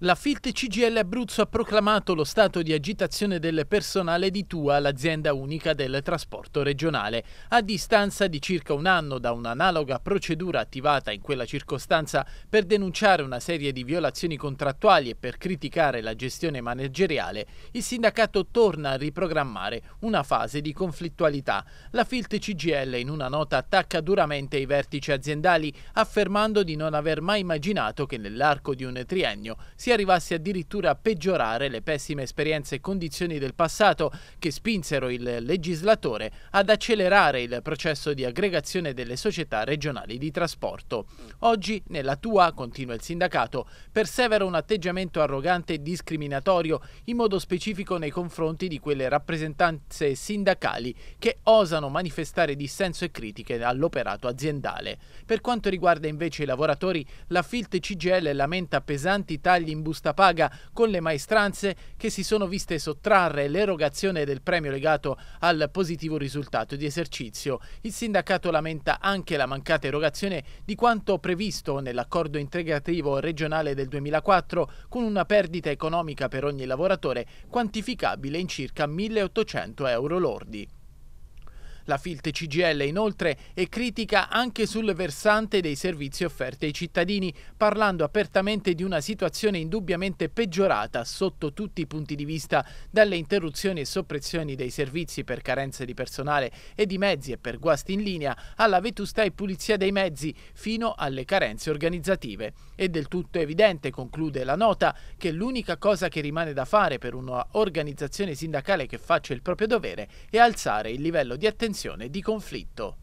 La FILT CGL Abruzzo ha proclamato lo stato di agitazione del personale di TUA, l'azienda unica del trasporto regionale. A distanza di circa un anno da un'analoga procedura attivata in quella circostanza per denunciare una serie di violazioni contrattuali e per criticare la gestione manageriale, il sindacato torna a riprogrammare una fase di conflittualità. La FILT CGL in una nota attacca duramente i vertici aziendali, affermando di non aver mai immaginato che nell'arco di un triennio si si arrivasse addirittura a peggiorare le pessime esperienze e condizioni del passato che spinsero il legislatore ad accelerare il processo di aggregazione delle società regionali di trasporto. Oggi, nella tua, continua il sindacato, persevera un atteggiamento arrogante e discriminatorio, in modo specifico nei confronti di quelle rappresentanze sindacali che osano manifestare dissenso e critiche all'operato aziendale. Per quanto riguarda invece i lavoratori, la FILT CGL lamenta pesanti tagli in busta paga con le maestranze che si sono viste sottrarre l'erogazione del premio legato al positivo risultato di esercizio. Il sindacato lamenta anche la mancata erogazione di quanto previsto nell'accordo integrativo regionale del 2004 con una perdita economica per ogni lavoratore quantificabile in circa 1.800 euro lordi. La Filt CGL inoltre è critica anche sul versante dei servizi offerti ai cittadini, parlando apertamente di una situazione indubbiamente peggiorata sotto tutti i punti di vista, dalle interruzioni e soppressioni dei servizi per carenze di personale e di mezzi e per guasti in linea, alla vetustà e pulizia dei mezzi, fino alle carenze organizzative. È del tutto evidente, conclude la nota, che l'unica cosa che rimane da fare per una organizzazione sindacale che faccia il proprio dovere è alzare il livello di attenzione tensione di conflitto.